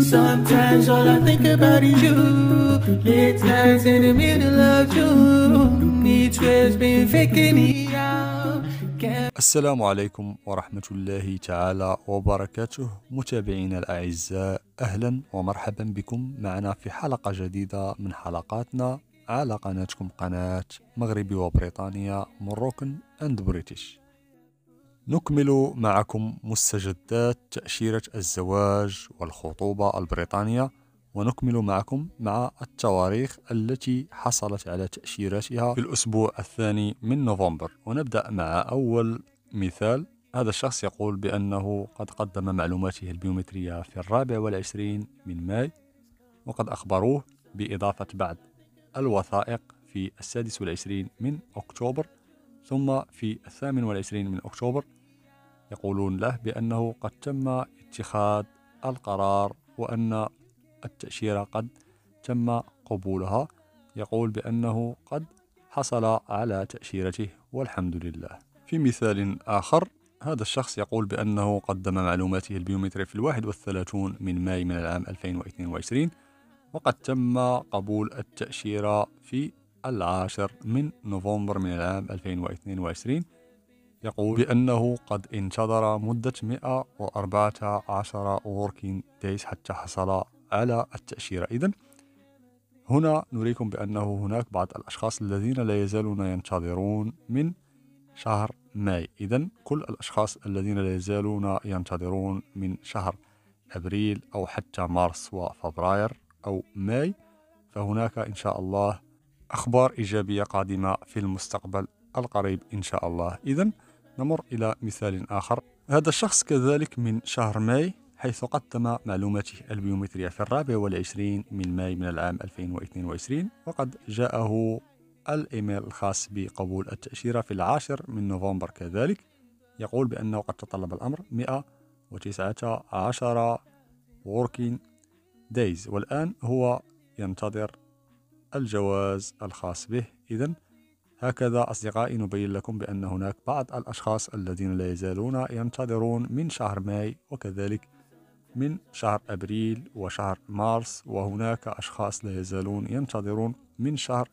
Sometimes all I think about is you Late nights in the middle of June Each wave's been faking me out السلام عليكم ورحمة الله تعالى وبركاته متابعينا الأعزاء أهلا ومرحبا بكم معنا في حلقة جديدة من حلقاتنا على قناتكم قناة مغربي وبريطانيا مروكن أند بريتش نكمل معكم مستجدات تأشيرة الزواج والخطوبة البريطانية ونكمل معكم مع التواريخ التي حصلت على تأشيرتها في الأسبوع الثاني من نوفمبر ونبدأ مع أول مثال هذا الشخص يقول بأنه قد قدم معلوماته البيومترية في الرابع والعشرين من ماي وقد أخبروه بإضافة بعض الوثائق في السادس والعشرين من أكتوبر ثم في الثامن والعشرين من أكتوبر يقولون له بأنه قد تم اتخاذ القرار وأن التأشيرة قد تم قبولها يقول بأنه قد حصل على تأشيرته والحمد لله في مثال آخر هذا الشخص يقول بأنه قدم معلوماته البيومترية في الواحد والثلاثون من ماي من العام 2022 وقد تم قبول التأشيرة في العاشر من نوفمبر من العام 2022 يقول بأنه قد انتظر مدة 114 working days حتى حصل على التأشيرة إذا هنا نريكم بأنه هناك بعض الأشخاص الذين لا يزالون ينتظرون من شهر ماي إذا كل الأشخاص الذين لا يزالون ينتظرون من شهر أبريل أو حتى مارس وفبراير أو ماي فهناك إن شاء الله أخبار إيجابية قادمة في المستقبل القريب إن شاء الله إذا نمر إلى مثال آخر هذا الشخص كذلك من شهر ماي حيث قدم معلوماته البيومترية في الرابع والعشرين من ماي من العام 2022 وقد جاءه الإيميل الخاص بقبول التأشيرة في العاشر من نوفمبر كذلك يقول بأنه قد تطلب الأمر 119 working days والآن هو ينتظر الجواز الخاص به إذا هكذا أصدقائي نبين لكم بأن هناك بعض الأشخاص الذين لا يزالون ينتظرون من شهر ماي وكذلك من شهر أبريل وشهر مارس وهناك أشخاص لا يزالون ينتظرون من شهر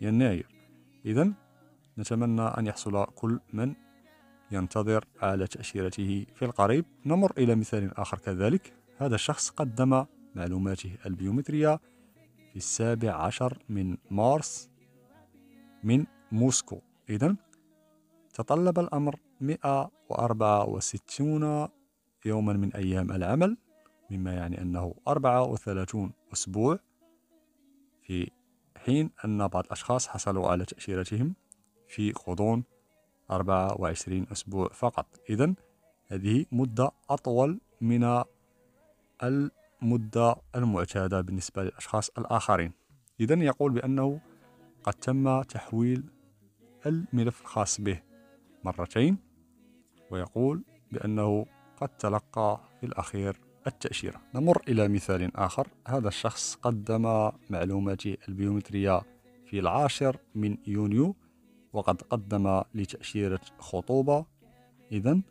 يناير إذا نتمنى أن يحصل كل من ينتظر على تأشيرته في القريب نمر إلى مثال آخر كذلك هذا الشخص قدم معلوماته البيومترية في السابع عشر من مارس من موسكو إذا تطلب الأمر 164 يوما من أيام العمل مما يعني أنه 34 أسبوع في حين أن بعض الأشخاص حصلوا على تأشيرتهم في غضون 24 أسبوع فقط إذا هذه مدة أطول من المدة المعتادة بالنسبة للأشخاص الآخرين إذن يقول بأنه قد تم تحويل الملف الخاص به مرتين ويقول بأنه قد تلقى في الأخير التأشيرة نمر إلى مثال آخر هذا الشخص قدم معلوماته البيومترية في العاشر من يونيو وقد قدم لتأشيرة خطوبة إذن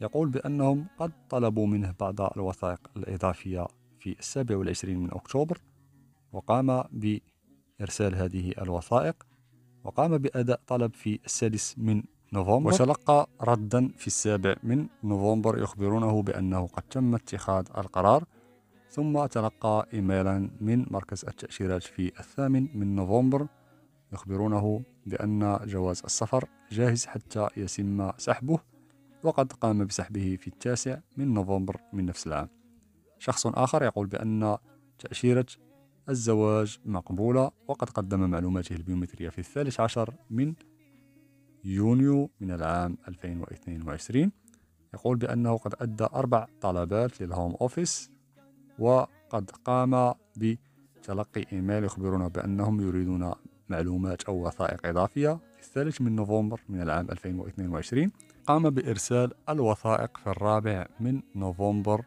يقول بأنهم قد طلبوا منه بعض الوثائق الإضافية في السابع والعشرين من أكتوبر وقام بإرسال هذه الوثائق وقام بأداء طلب في السادس من نوفمبر وتلقى ردا في السابع من نوفمبر يخبرونه بأنه قد تم اتخاذ القرار ثم تلقى إيميلا من مركز التأشيرات في الثامن من نوفمبر يخبرونه بأن جواز السفر جاهز حتى يتم سحبه وقد قام بسحبه في التاسع من نوفمبر من نفس العام شخص آخر يقول بأن تأشيرة الزواج مقبولة وقد قدم معلوماته البيومترية في الثالث عشر من يونيو من العام 2022 يقول بأنه قد أدى أربع طلبات للهوم أوفيس وقد قام بتلقي إيميل يخبرنا بأنهم يريدون معلومات أو وثائق إضافية في الثالث من نوفمبر من العام 2022 قام بإرسال الوثائق في الرابع من نوفمبر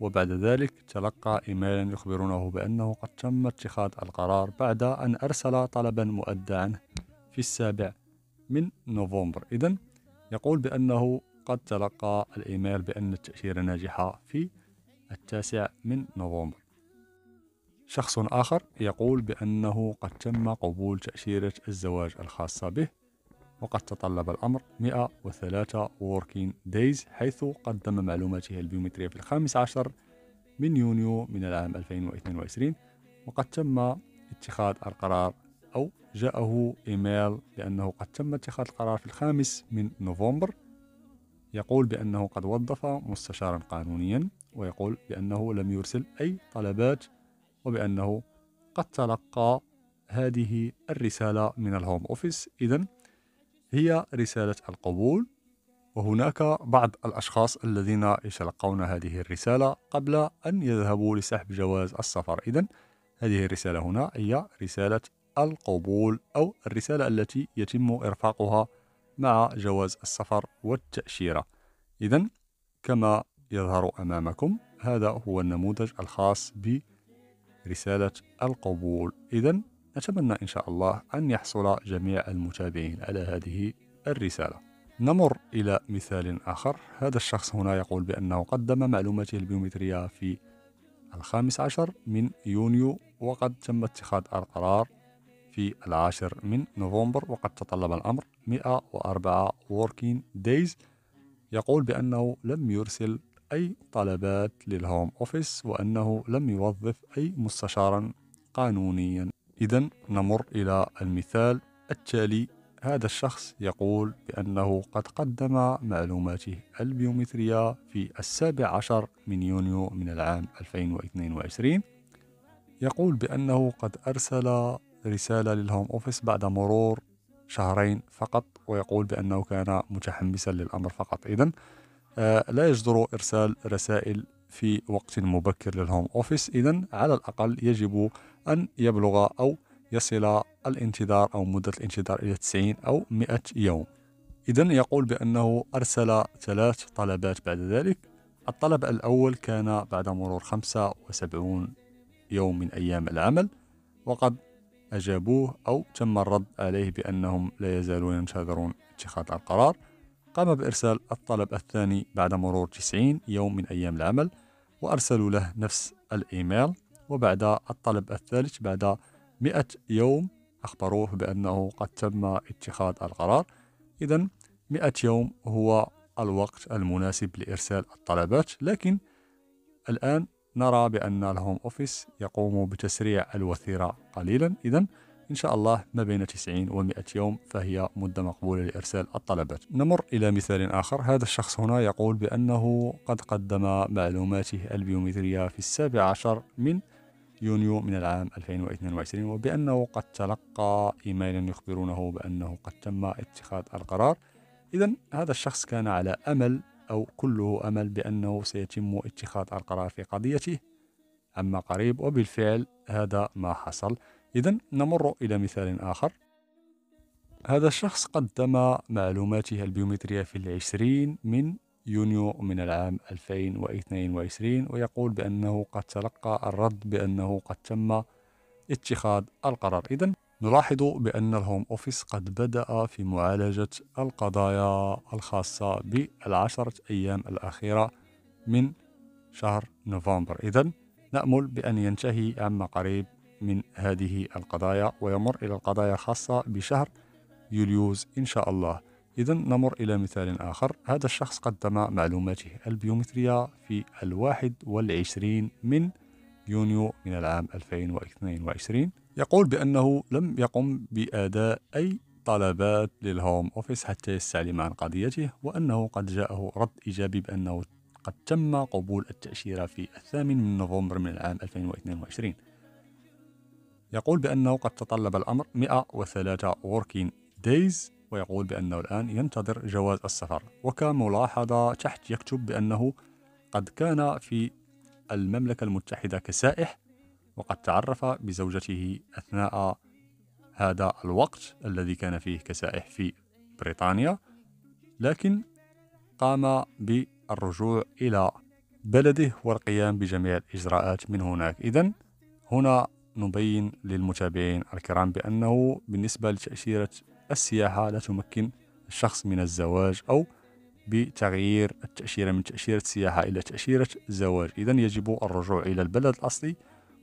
وبعد ذلك تلقى إيميلا يخبرونه بأنه قد تم اتخاذ القرار بعد أن أرسل طلبا مؤدعا في السابع من نوفمبر إذا يقول بأنه قد تلقى الإيميل بأن التأشيرة ناجحة في التاسع من نوفمبر شخص آخر يقول بأنه قد تم قبول تأشيرة الزواج الخاصة به وقد تطلب الأمر 103 working دايز حيث قدم معلوماته البيومترية في الخامس عشر من يونيو من العام 2022 وقد تم اتخاذ القرار أو جاءه إيميل بأنه قد تم اتخاذ القرار في الخامس من نوفمبر يقول بأنه قد وظف مستشارا قانونيا ويقول بأنه لم يرسل أي طلبات وبأنه قد تلقى هذه الرسالة من الهوم أوفيس إذا هي رسالة القبول وهناك بعض الأشخاص الذين يتلقون هذه الرسالة قبل أن يذهبوا لسحب جواز السفر إذا هذه الرسالة هنا هي رسالة القبول أو الرسالة التي يتم إرفاقها مع جواز السفر والتأشيرة إذا كما يظهر أمامكم هذا هو النموذج الخاص برسالة القبول إذا نتمنى إن شاء الله أن يحصل جميع المتابعين على هذه الرسالة نمر إلى مثال آخر هذا الشخص هنا يقول بأنه قدم معلوماته البيومترية في الخامس عشر من يونيو وقد تم اتخاذ القرار في العاشر من نوفمبر وقد تطلب الأمر 104 working days يقول بأنه لم يرسل أي طلبات للهوم أوفيس وأنه لم يوظف أي مستشارا قانونيا إذا نمر إلى المثال التالي هذا الشخص يقول بأنه قد قدم معلوماته البيومترية في السابع عشر من يونيو من العام 2022 يقول بأنه قد أرسل رسالة للهوم أوفيس بعد مرور شهرين فقط ويقول بأنه كان متحمسا للأمر فقط إذا آه، لا يجدر إرسال رسائل في وقت مبكر للهوم أوفيس إذا على الأقل يجب أن يبلغ أو يصل الانتظار أو مدة الانتظار إلى 90 أو 100 يوم إذا يقول بأنه أرسل ثلاث طلبات بعد ذلك الطلب الأول كان بعد مرور 75 يوم من أيام العمل وقد أجابوه أو تم الرد عليه بأنهم لا يزالون ينتظرون اتخاذ القرار قام بإرسال الطلب الثاني بعد مرور 90 يوم من أيام العمل وأرسلوا له نفس الإيميل وبعد الطلب الثالث بعد مئة يوم أخبروه بأنه قد تم اتخاذ القرار إذا مئة يوم هو الوقت المناسب لإرسال الطلبات لكن الآن نرى بأن الهوم أوفيس يقوم بتسريع الوثيرة قليلا إذا إن شاء الله ما بين 90 و 100 يوم فهي مدة مقبولة لإرسال الطلبات نمر إلى مثال آخر هذا الشخص هنا يقول بأنه قد قدم معلوماته البيومترية في السابع عشر من يونيو من العام 2022 وبأنه قد تلقى إيميلا يخبرونه بأنه قد تم اتخاذ القرار إذا هذا الشخص كان على أمل أو كله أمل بأنه سيتم اتخاذ القرار في قضيته عما قريب وبالفعل هذا ما حصل إذا نمر إلى مثال آخر هذا الشخص قدم معلوماته البيومترية في العشرين من يونيو من العام 2022 ويقول بأنه قد تلقى الرد بأنه قد تم اتخاذ القرار إذا نلاحظ بأن الهوم أوفيس قد بدأ في معالجة القضايا الخاصة بالعشرة أيام الأخيرة من شهر نوفمبر إذا نأمل بأن ينتهي عما قريب من هذه القضايا ويمر إلى القضايا الخاصة بشهر يوليوز إن شاء الله إذا نمر إلى مثال آخر هذا الشخص قدم معلوماته البيومترية في الواحد والعشرين من يونيو من العام 2022 يقول بأنه لم يقم بأداء أي طلبات للهوم أوفيس حتى يستعلم عن قضيته وأنه قد جاءه رد إيجابي بأنه قد تم قبول التأشيرة في الثامن من نوفمبر من العام 2022 يقول بأنه قد تطلب الأمر 103 working days ويقول بأنه الآن ينتظر جواز السفر وكملاحظة تحت يكتب بأنه قد كان في المملكة المتحدة كسائح وقد تعرف بزوجته أثناء هذا الوقت الذي كان فيه كسائح في بريطانيا لكن قام بالرجوع إلى بلده والقيام بجميع الإجراءات من هناك إذا هنا نبين للمتابعين الكرام بأنه بالنسبة لتأشيرة السياحة لا تمكن الشخص من الزواج أو بتغيير التأشيرة من تأشيرة سياحة إلى تأشيرة زواج إذا يجب الرجوع إلى البلد الأصلي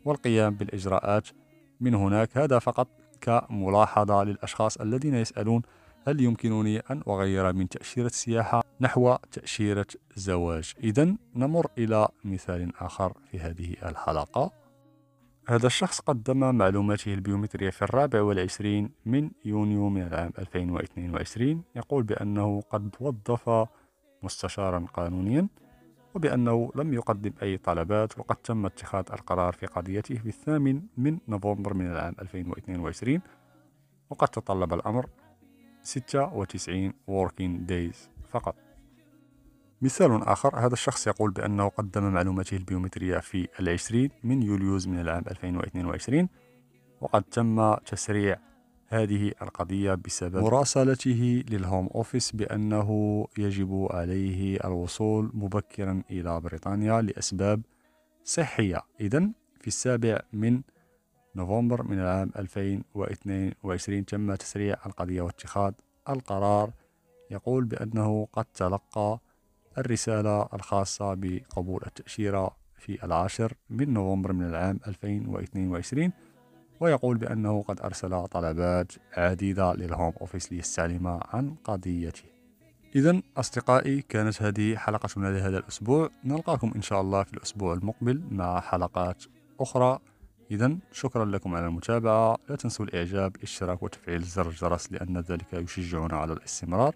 والقيام بالإجراءات من هناك هذا فقط كملاحظة للأشخاص الذين يسألون هل يمكنني أن أغير من تأشيرة سياحة نحو تأشيرة زواج إذا نمر إلى مثال آخر في هذه الحلقة هذا الشخص قدم معلوماته البيومترية في الرابع والعشرين من يونيو من العام 2022 يقول بأنه قد وظف مستشارا قانونيا وبأنه لم يقدم أي طلبات وقد تم اتخاذ القرار في قضيته في الثامن من نوفمبر من العام 2022 وقد تطلب الأمر 96 working days فقط مثال آخر هذا الشخص يقول بأنه قدم معلوماته البيومترية في العشرين من يوليوز من العام 2022 وقد تم تسريع هذه القضية بسبب مراسلته للهوم أوفيس بأنه يجب عليه الوصول مبكرا إلى بريطانيا لأسباب صحية إذا في السابع من نوفمبر من العام 2022 تم تسريع القضية واتخاذ القرار يقول بأنه قد تلقى الرسالة الخاصة بقبول التأشيرة في العاشر من نوفمبر من العام 2022 ويقول بأنه قد أرسل طلبات عديدة للهوم أوفيس ليستعلم عن قضيته إذا أصدقائي كانت هذه حلقتنا لهذا الأسبوع نلقاكم إن شاء الله في الأسبوع المقبل مع حلقات أخرى إذا شكرا لكم على المتابعة لا تنسوا الإعجاب الاشتراك وتفعيل زر الجرس لأن ذلك يشجعنا على الاستمرار